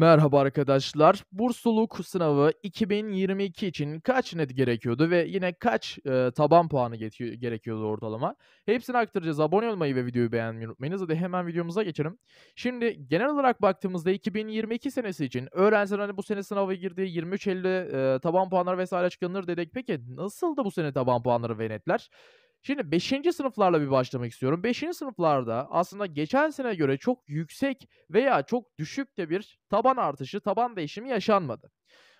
Merhaba arkadaşlar. Bursluluk sınavı 2022 için kaç net gerekiyordu ve yine kaç e, taban puanı gerekiyordu ortalama? Hepsini aktaracağız. Abone olmayı ve videoyu beğenmeyi unutmayınız. Hadi hemen videomuza geçelim. Şimdi genel olarak baktığımızda 2022 senesi için öğrenciler hani bu sene sınava girdi 23 Eylül'de e, taban puanları vesaire açıklanır dedik. Peki nasıl da bu sene taban puanları ve netler? Şimdi 5. sınıflarla bir başlamak istiyorum. 5. sınıflarda aslında geçen sene göre çok yüksek veya çok düşük de bir taban artışı, taban değişimi yaşanmadı.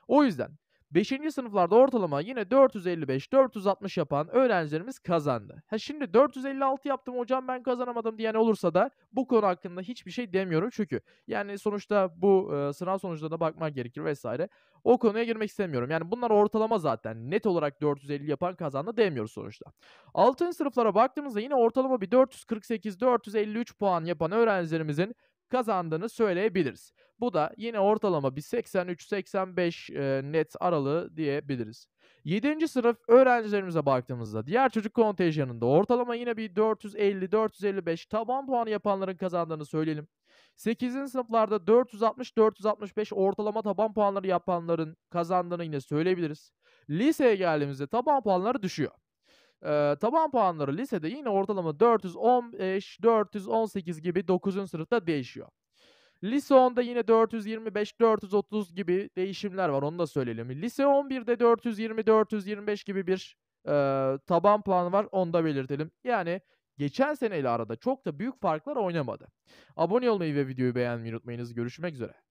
O yüzden 5. sınıflarda ortalama yine 455-460 yapan öğrencilerimiz kazandı. Ha şimdi 456 yaptım hocam ben kazanamadım diyen olursa da bu konu hakkında hiçbir şey demiyorum çünkü yani sonuçta bu e, sınav sonuçlarına bakmak gerekir vesaire. O konuya girmek istemiyorum. Yani bunlar ortalama zaten. Net olarak 450 yapan kazandı demiyoruz sonuçta. 6. sınıflara baktığımızda yine ortalama bir 448-453 puan yapan öğrencilerimizin kazandığını söyleyebiliriz. Bu da yine ortalama bir 83-85 e, net aralığı diyebiliriz. 7. sınıf öğrencilerimize baktığımızda diğer çocuk kontenjanında ortalama yine bir 450-455 taban puanı yapanların kazandığını söyleyelim. 8. sınıflarda 460-465 ortalama taban puanları yapanların kazandığını yine söyleyebiliriz. Liseye geldiğimizde taban puanları düşüyor. E, taban puanları lisede yine ortalama 415, 418 gibi 9. sınıfta değişiyor. Lise 10'da yine 425, 430 gibi değişimler var onu da söyleyelim. Lise 11'de 420, 425 gibi bir e, taban puanı var onu da belirtelim. Yani geçen seneyle arada çok da büyük farklar oynamadı. Abone olmayı ve videoyu beğenmeyi unutmayınız. Görüşmek üzere.